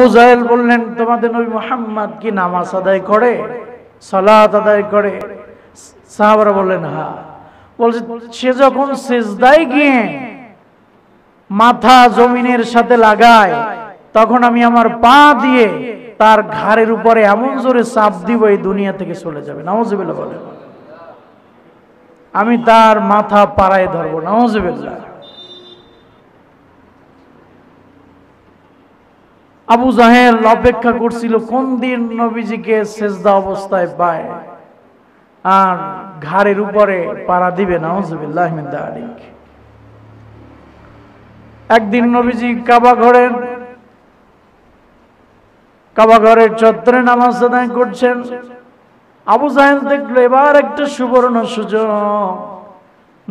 আবু জাহেল বললেন তোমাদের নবী মোহাম্মদ কি নামাজ আদায় করে সালাত আদায় করে সাহাবারা বললেন হা বলছে সে যখন সেজদায় গিয়ে মাথা জমিনের সাথে লাগায় তখন আমি আমার পা দিয়ে তার ঘাড়ের উপরে এমন জোরে চাপ দিব এই দুনিয়া থেকে চলে যাবে নামাজ বলে আমি তার মাথা পাড়ায় ধরবো নামাজ আবু জাহের অপেক্ষা করছিল কোন দিন নবীজিকে শেষদা অবস্থায় পায় আর ঘাড়ের উপরে পাড়া দিবে না একদিন নবীজি কাবা ঘরের কাবা ঘরের চত্বরে নামাজ আদায় করছেন আবু জাহেদ দেখলো এবার একটা সুবর্ণ সুযোগ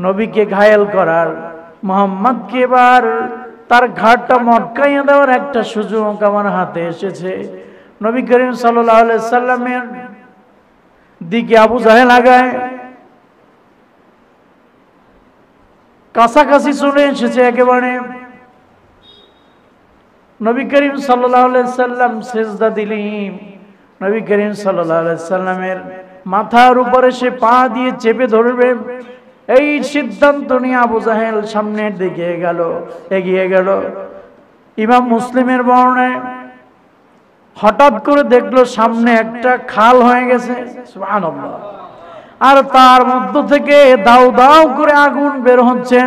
নবীকে ঘায়েল করার মোহাম্মদকে এবার তার ঘাটটা মটকাইয়া দেওয়ার একটা সুযোগ আমার হাতে এসেছে নবী করিম সাল্লামের দিকে আবু জাহে লাগায় কাছাকাছি চলে এসেছে একেবারে নবী করিম সাল্লাম সেজদা দিলিম নবী করিম সাল্লামের মাথার উপরে সে পা দিয়ে চেপে ধরবে এই সিদ্ধান্ত নিয়ে আবু জাহেল সামনের দিকে গেল এগিয়ে গেল ইমাম মুসলিমের বর্ণে হঠাৎ করে দেখলো সামনে একটা খাল হয়ে গেছে আর তার মধ্য থেকে দাও দাও করে আগুন বের হচ্ছে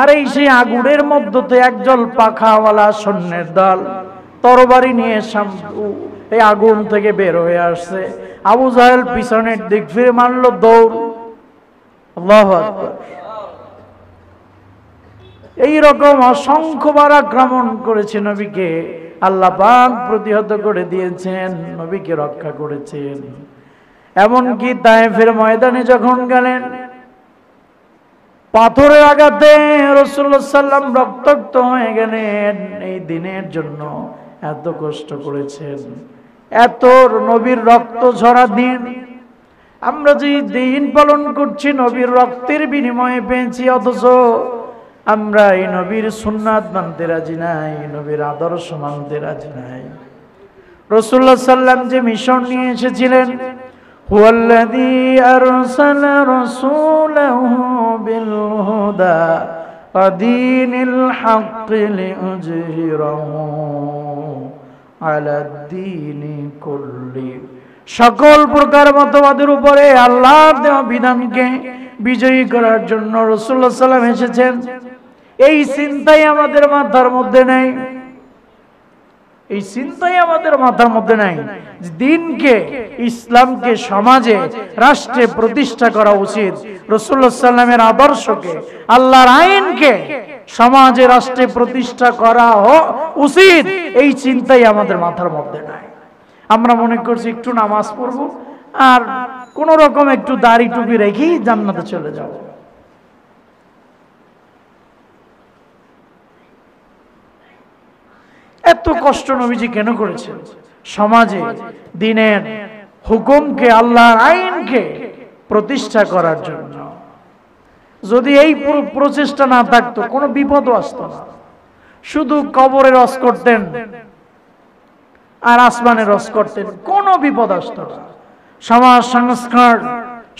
আর এই সেই আগুনের মধ্য থেকে একজন পাখাওয়ালা সৈন্যের দল তরবারি নিয়ে এই আগুন থেকে বের হয়ে আসছে আবু জাহেল পিছনের দিক ফিরে মারলো দৌড় এইরকম অসংখ্য বার আক্রমণ করেছে নবীকে আল্লাহ প্রতিহত করে দিয়েছেন নবীকে রক্ষা করেছেন এমনকি তায়েফের ময়দানে যখন গেলেন পাথরের আঘাতে রসুল্লাহ সাল্লাম রক্তাক্ত হয়ে গেলেন এই দিনের জন্য এত কষ্ট করেছেন এত নবীর রক্ত ঝরা দিন আমরা যে দিন পালন করছি নবীর রক্তের বিনিময়ে পেয়েছি অথচ আমরা এই নবীর সুন্নাত মানতে রাজি নাই নবীর আদর্শ মানতে রাজি নাই রসুল্লা সাল্লাম যে মিশন নিয়ে এসেছিলেন হুয়াল্লাযী কুল্লি সকল প্রকার মতবাদের উপরে আল্লাহ দেওয়া বিধানকে বিজয়ী করার জন্য রসুল্লাহ সাল্লাম এসেছেন এই চিন্তাই আমাদের মাথার মধ্যে নেই এই চিন্তাই আমাদের মাথার মধ্যে নাই দিনকে ইসলামকে সমাজে রাষ্ট্রে প্রতিষ্ঠা করা উচিত রসুল্লাহ সাল্লামের আদর্শকে আল্লাহর আইনকে সমাজে রাষ্ট্রে প্রতিষ্ঠা করা উচিত এই চিন্তাই আমাদের মাথার মধ্যে নাই আমরা মনে করছি একটু নামাজ পড়ব আর কোন রকম একটু দাড়ি টুপি রেখেই জান্নাতে চলে যাব এত কষ্ট নবীজি কেন করেছে সমাজে দিনের হুকুমকে আল্লাহর আইনকে প্রতিষ্ঠা করার জন্য যদি এই প্রচেষ্টা না থাকতো কোনো বিপদও আসতো না শুধু কবরের রস করতেন আর আসমানে রস করতেন কোনো বিপদ আসত না সমাজ সংস্কার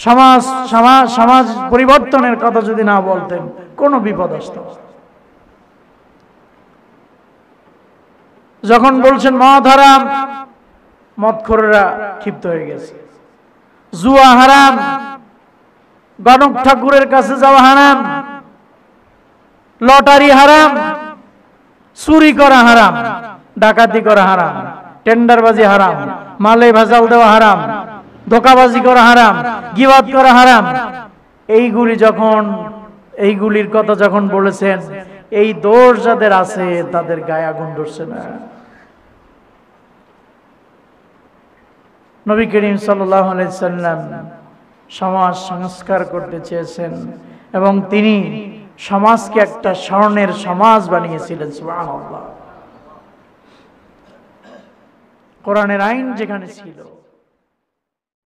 সমাজ সমাজ সমাজ পরিবর্তনের কথা যদি না বলতেন কোনো বিপদ আসত যখন বলছেন মহাধারাম মৎখরেরা ক্ষিপ্ত হয়ে গেছে জুয়া হারাম গণক ঠাকুরের কাছে যাওয়া হারাম লটারি হারাম চুরি করা হারাম ডাকাতি করা হারাম টেন্ডারবাজি হারাম মালে ভেজাল দেওয়া হারাম ধোকাবাজি করা হারাম গিবাদ করা হারাম এইগুলি যখন এইগুলির কথা যখন বলেছেন এই দোষ যাদের আছে তাদের গায়ে আগুন ধরছে না নবী করিম সাল্লাম সমাজ সংস্কার করতে চেয়েছেন এবং তিনি সমাজকে একটা স্বর্ণের সমাজ বানিয়েছিলেন সুবহানাল্লাহ কোরআনের আইন যেখানে ছিল